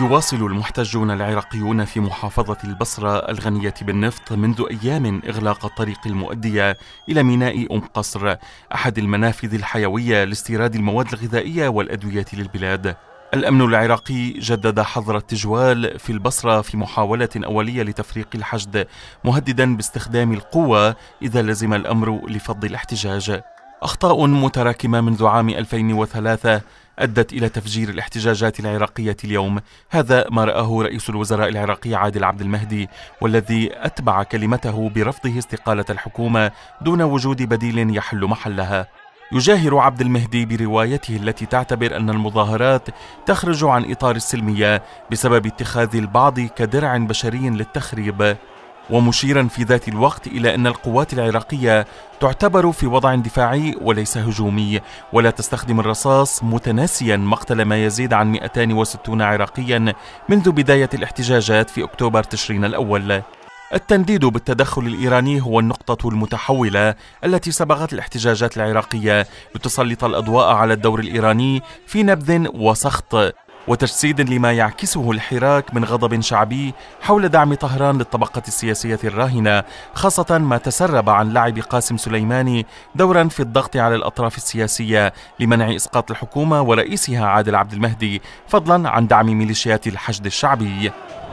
يواصل المحتجون العراقيون في محافظة البصرة الغنية بالنفط منذ أيام إغلاق الطريق المؤدية إلى ميناء أم قصر أحد المنافذ الحيوية لاستيراد المواد الغذائية والأدوية للبلاد الأمن العراقي جدد حظر التجوال في البصرة في محاولة أولية لتفريق الحشد مهددا باستخدام القوة إذا لزم الأمر لفض الاحتجاج أخطاء متراكمة منذ عام 2003 أدت إلى تفجير الاحتجاجات العراقية اليوم هذا ما رآه رئيس الوزراء العراقي عادل عبد المهدي والذي أتبع كلمته برفضه استقالة الحكومة دون وجود بديل يحل محلها يجاهر عبد المهدي بروايته التي تعتبر أن المظاهرات تخرج عن إطار السلمية بسبب اتخاذ البعض كدرع بشري للتخريب ومشيرا في ذات الوقت الى ان القوات العراقيه تعتبر في وضع دفاعي وليس هجومي ولا تستخدم الرصاص متناسيا مقتل ما يزيد عن 260 عراقيا منذ بدايه الاحتجاجات في اكتوبر تشرين الاول. التنديد بالتدخل الايراني هو النقطه المتحوله التي صبغت الاحتجاجات العراقيه لتسلط الاضواء على الدور الايراني في نبذ وسخط وتجسيد لما يعكسه الحراك من غضب شعبي حول دعم طهران للطبقة السياسية الراهنة، خاصة ما تسرب عن لعب قاسم سليماني دورا في الضغط على الأطراف السياسية لمنع إسقاط الحكومة ورئيسها عادل عبد المهدي، فضلا عن دعم ميليشيات الحشد الشعبي.